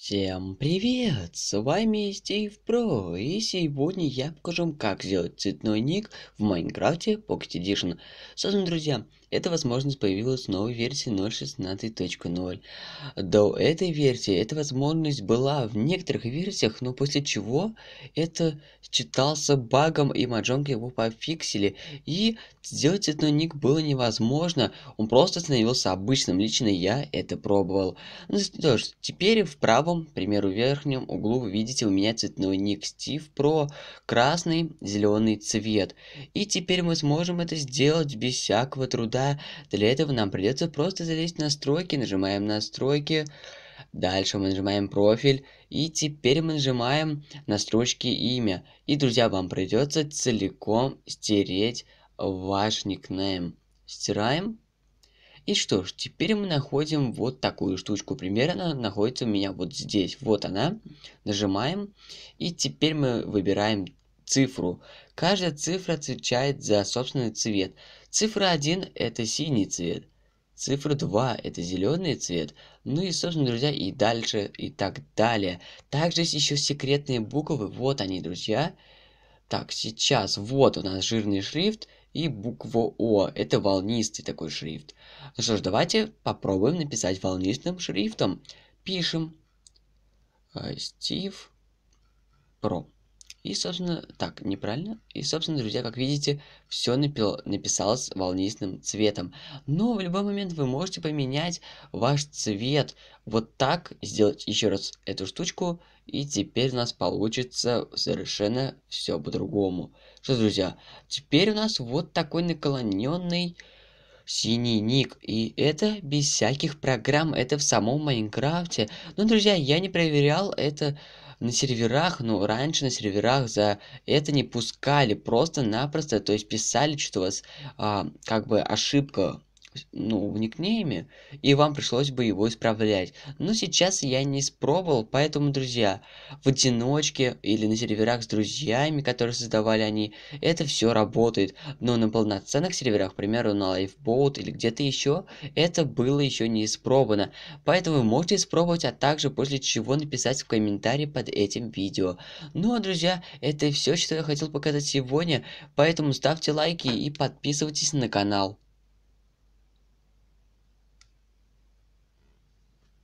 Всем привет! С вами Стив Про, и сегодня я покажу, вам, как сделать цветной ник в Майнкрафте Pocket Edition. Собственно, друзья, эта возможность появилась в новой версии 0.16.0. До этой версии эта возможность была в некоторых версиях, но после чего это считался багом, и Маджонг его пофиксили. И сделать этот ник было невозможно, он просто становился обычным. Лично я это пробовал. Ну что ж, теперь в правом, к примеру, верхнем углу вы видите у меня цветной ник Steve Pro, красный, зеленый цвет. И теперь мы сможем это сделать без всякого труда конца. Для этого нам придется просто залезть в настройки, нажимаем настройки, дальше мы нажимаем профиль, и теперь мы нажимаем настройки имя. И, друзья, вам придется целиком стереть ваш никнейм. Стираем. И что ж, теперь мы находим вот такую штучку. Примерно она находится у меня вот здесь. Вот она. Нажимаем. И теперь мы выбираем цифру. Каждая цифра отвечает за собственный цвет. Цифра 1 – это синий цвет. Цифра 2 – это зеленый цвет. Ну и, собственно, друзья, и дальше, и так далее. Также есть еще секретные буквы. Вот они, друзья. Так, сейчас вот у нас жирный шрифт и буква О. Это волнистый такой шрифт. Ну что ж, давайте попробуем написать волнистым шрифтом. Пишем. Э, Стив Про. И, собственно, так, неправильно. И, собственно, друзья, как видите, все написалось волнистым цветом. Но в любой момент вы можете поменять ваш цвет. Вот так, сделать еще раз эту штучку, и теперь у нас получится совершенно все по-другому. Что, друзья, теперь у нас вот такой наклоненный синий ник. И это без всяких программ, это в самом Майнкрафте. Но, друзья, я не проверял это на серверах, ну, раньше на серверах за это не пускали просто-напросто, то есть писали, что у вас а, как бы ошибка ну, в никнейме, и вам пришлось бы его исправлять. Но сейчас я не испробовал, поэтому, друзья, в одиночке или на серверах с друзьями, которые создавали они, это все работает. Но на полноценных серверах, к примеру, на Lifeboat или где-то еще, это было еще не испробовано. Поэтому вы можете испробовать, а также после чего написать в комментарии под этим видео. Ну а, друзья, это все, что я хотел показать сегодня, поэтому ставьте лайки и подписывайтесь на канал.